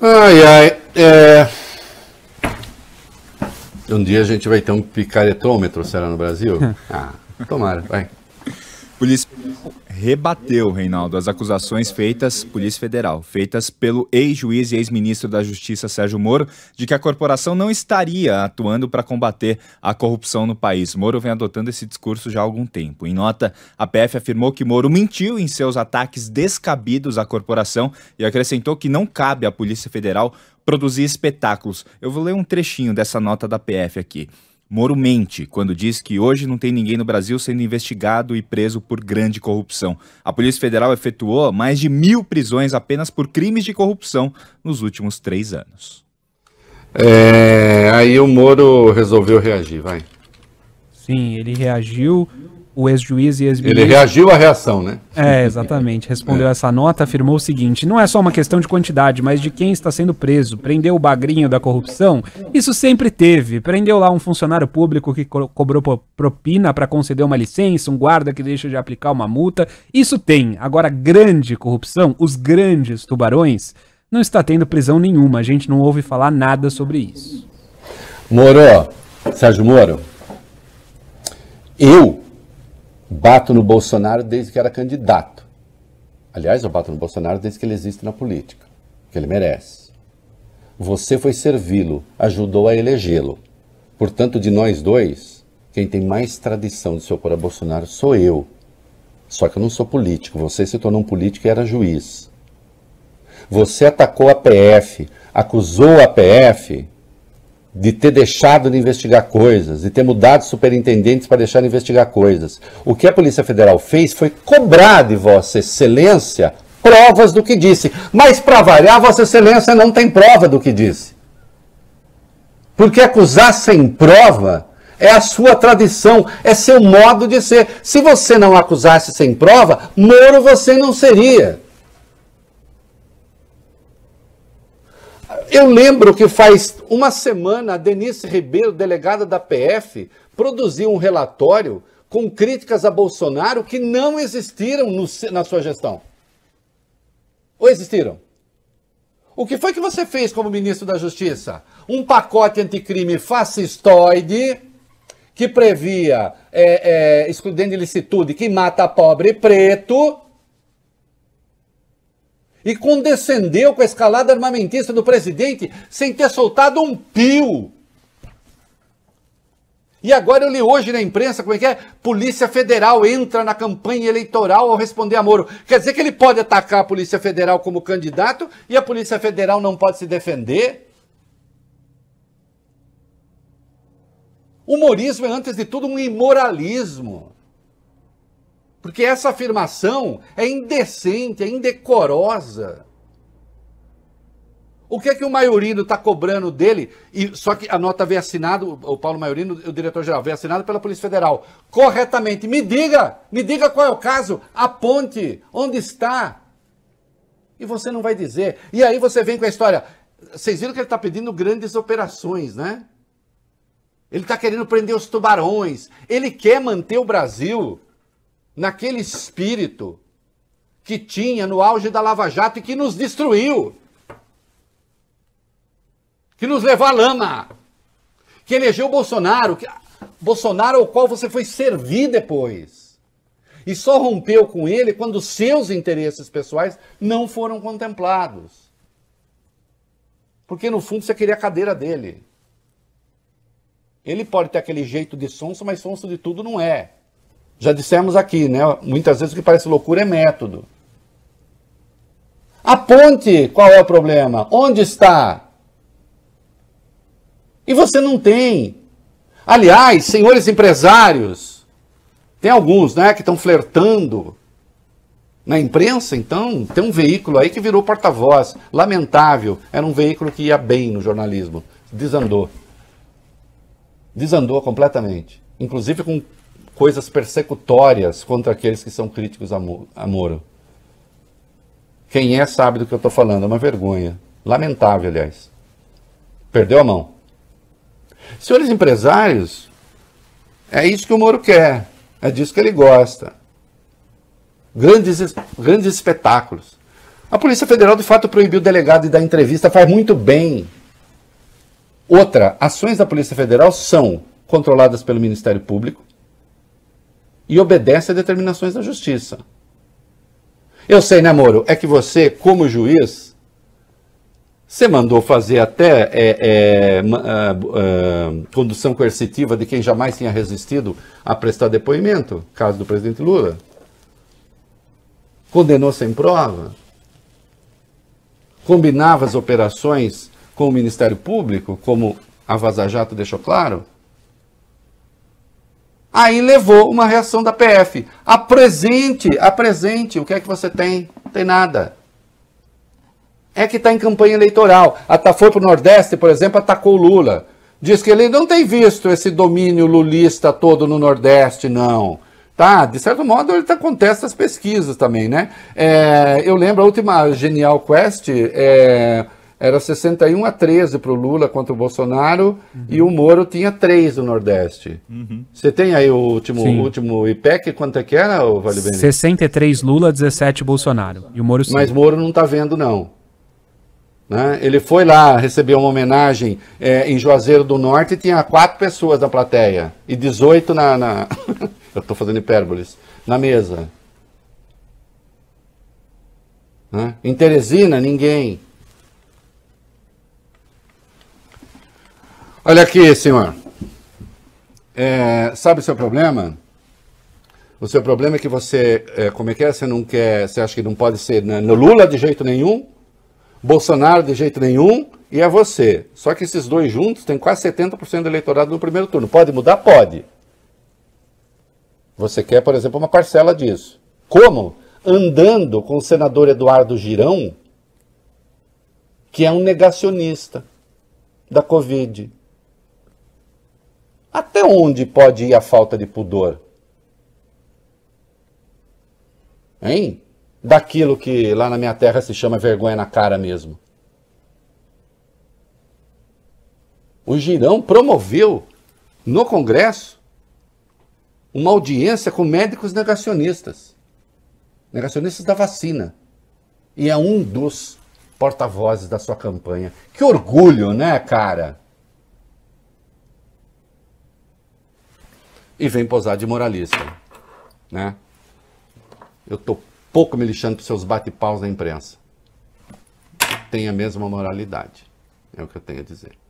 Ai, ai. É... Um dia a gente vai ter um picaretômetro, será, no Brasil? ah, tomara, vai. Polícia rebateu, Reinaldo, as acusações feitas, Polícia Federal, feitas pelo ex-juiz e ex-ministro da Justiça Sérgio Moro, de que a corporação não estaria atuando para combater a corrupção no país. Moro vem adotando esse discurso já há algum tempo. Em nota, a PF afirmou que Moro mentiu em seus ataques descabidos à corporação e acrescentou que não cabe à Polícia Federal produzir espetáculos. Eu vou ler um trechinho dessa nota da PF aqui. Moro mente quando diz que hoje não tem ninguém no Brasil sendo investigado e preso por grande corrupção. A Polícia Federal efetuou mais de mil prisões apenas por crimes de corrupção nos últimos três anos. É, aí o Moro resolveu reagir, vai. Sim, ele reagiu o ex-juiz e ex-juiz. Ele reagiu à reação, né? É, exatamente. É. Respondeu é. essa nota, afirmou o seguinte: não é só uma questão de quantidade, mas de quem está sendo preso. Prendeu o bagrinho da corrupção? Isso sempre teve. Prendeu lá um funcionário público que co cobrou propina para conceder uma licença, um guarda que deixa de aplicar uma multa. Isso tem. Agora, grande corrupção, os grandes tubarões, não está tendo prisão nenhuma. A gente não ouve falar nada sobre isso. Moro, Sérgio Moro, eu bato no Bolsonaro desde que era candidato. Aliás, eu bato no Bolsonaro desde que ele existe na política, que ele merece. Você foi servi-lo, ajudou a elegê-lo. Portanto, de nós dois, quem tem mais tradição de se opor a Bolsonaro sou eu. Só que eu não sou político, você se tornou um político e era juiz. Você atacou a PF, acusou a PF de ter deixado de investigar coisas, de ter mudado superintendentes para deixar de investigar coisas. O que a Polícia Federal fez foi cobrar de Vossa Excelência provas do que disse. Mas, para variar, Vossa Excelência não tem prova do que disse. Porque acusar sem prova é a sua tradição, é seu modo de ser. Se você não acusasse sem prova, Moro você não seria. Eu lembro que faz uma semana a Denise Ribeiro, delegada da PF, produziu um relatório com críticas a Bolsonaro que não existiram no, na sua gestão. Ou existiram? O que foi que você fez como ministro da Justiça? Um pacote anticrime fascistoide que previa é, é, excludendo ilicitude que mata pobre e preto e condescendeu com a escalada armamentista do presidente sem ter soltado um pio. E agora eu li hoje na imprensa como é que é? Polícia Federal entra na campanha eleitoral ao responder a Moro. Quer dizer que ele pode atacar a Polícia Federal como candidato e a Polícia Federal não pode se defender? Humorismo é, antes de tudo, um imoralismo. Porque essa afirmação é indecente, é indecorosa. O que é que o Maiorino está cobrando dele? E, só que a nota veio assinada, o Paulo Maiorino, o diretor-geral, veio assinado pela Polícia Federal. Corretamente. Me diga, me diga qual é o caso, aponte, onde está. E você não vai dizer. E aí você vem com a história. Vocês viram que ele está pedindo grandes operações, né? Ele está querendo prender os tubarões. Ele quer manter o Brasil naquele espírito que tinha no auge da Lava Jato e que nos destruiu, que nos levou à lama, que elegeu Bolsonaro, que, Bolsonaro ao qual você foi servir depois. E só rompeu com ele quando seus interesses pessoais não foram contemplados. Porque no fundo você queria a cadeira dele. Ele pode ter aquele jeito de sonso, mas sonso de tudo não é. Já dissemos aqui, né? Muitas vezes o que parece loucura é método. Aponte qual é o problema, onde está. E você não tem. Aliás, senhores empresários, tem alguns, né, que estão flertando na imprensa, então, tem um veículo aí que virou porta-voz. Lamentável. Era um veículo que ia bem no jornalismo. Desandou. Desandou completamente. Inclusive com coisas persecutórias contra aqueles que são críticos a Moro. Quem é sabe do que eu estou falando, é uma vergonha. Lamentável, aliás. Perdeu a mão. Senhores empresários, é isso que o Moro quer, é disso que ele gosta. Grandes, grandes espetáculos. A Polícia Federal, de fato, proibiu o delegado de dar entrevista, faz muito bem. Outra, ações da Polícia Federal são controladas pelo Ministério Público, e obedece a determinações da justiça. Eu sei, né, Moro? É que você, como juiz, você mandou fazer até é, é, ah, ah, condução coercitiva de quem jamais tinha resistido a prestar depoimento, caso do presidente Lula. Condenou sem prova. Combinava as operações com o Ministério Público, como a Vaza Jato deixou claro. Aí levou uma reação da PF. Apresente, apresente. O que é que você tem? Não tem nada. É que está em campanha eleitoral. A foi para o Nordeste, por exemplo, atacou o Lula. Diz que ele não tem visto esse domínio lulista todo no Nordeste, não. Tá, de certo modo ele tá, contesta as pesquisas também, né? É, eu lembro a última Genial Quest, é, era 61 a 13 para o Lula contra o Bolsonaro uhum. e o Moro tinha 3 no Nordeste. Uhum. Você tem aí o último, o último IPEC, quanto é que era, o Vale Benito? 63 Lula, 17 Bolsonaro. E o Moro sim. Mas Moro não está vendo, não. Né? Ele foi lá receber uma homenagem é, em Juazeiro do Norte e tinha quatro pessoas na plateia e 18 na. na... Eu estou fazendo hipérboles. Na mesa. Né? Em Teresina, ninguém. Olha aqui, senhor. É, sabe o seu problema? O seu problema é que você, é, como é que é? Você não quer, você acha que não pode ser né? no Lula de jeito nenhum, Bolsonaro de jeito nenhum e é você. Só que esses dois juntos têm quase 70% do eleitorado no primeiro turno. Pode mudar? Pode. Você quer, por exemplo, uma parcela disso. Como? Andando com o senador Eduardo Girão, que é um negacionista da Covid até onde pode ir a falta de pudor? Hein? Daquilo que lá na minha terra se chama vergonha na cara mesmo. O Girão promoveu no Congresso uma audiência com médicos negacionistas, negacionistas da vacina. E é um dos porta-vozes da sua campanha. Que orgulho, né, cara? e vem posar de moralista. Né? Eu estou pouco me lixando para seus bate-paus na imprensa. Tem a mesma moralidade, é o que eu tenho a dizer.